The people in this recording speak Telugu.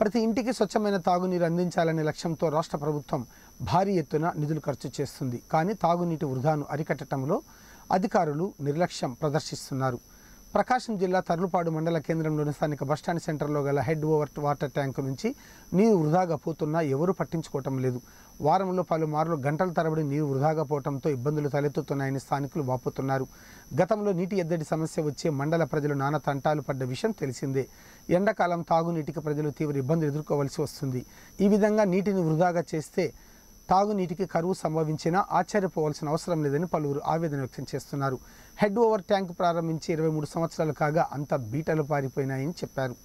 ప్రతి ఇంటికి స్వచ్ఛమైన తాగునీరు అందించాలనే లక్ష్యంతో రాష్ట్ర ప్రభుత్వం భారీ ఎత్తున నిధులు ఖర్చు చేస్తుంది కానీ తాగునీటి వృధాను అరికట్టడంలో అధికారులు నిర్లక్ష్యం ప్రదర్శిస్తున్నారు ప్రకాశం జిల్లా తర్లుపాడు మండల కేంద్రంలోని స్థానిక బస్టాండ్ సెంటర్లో గల హెడ్ ఓవర్ వాటర్ ట్యాంకు నుంచి నీరు వృధాగా పోతున్నా ఎవరూ పట్టించుకోవటం లేదు వారంలో పలుమార్లు గంటల తరబడి నీరు వృధాగా పోవడంతో ఇబ్బందులు తలెత్తుతున్నాయని స్థానికులు వాపోతున్నారు గతంలో నీటి ఎద్దడి సమస్య వచ్చే మండల ప్రజలు నానా తంటాలు పడ్డ విషయం తెలిసిందే ఎండాకాలం తాగునీటికి ప్రజలు తీవ్ర ఇబ్బందులు ఎదుర్కోవలసి వస్తుంది ఈ విధంగా నీటిని వృధాగా చేస్తే తాగునీటికి కరువు సంభవించినా ఆశ్చర్యపోవాల్సిన అవసరం లేదని పలువురు ఆవేదన వ్యక్తం చేస్తున్నారు హెడ్ ఓవర్ ట్యాంక్ ప్రారంభించి ఇరవై మూడు సంవత్సరాలు కాగా అంతా బీటలు పారిపోయినాయని చెప్పారు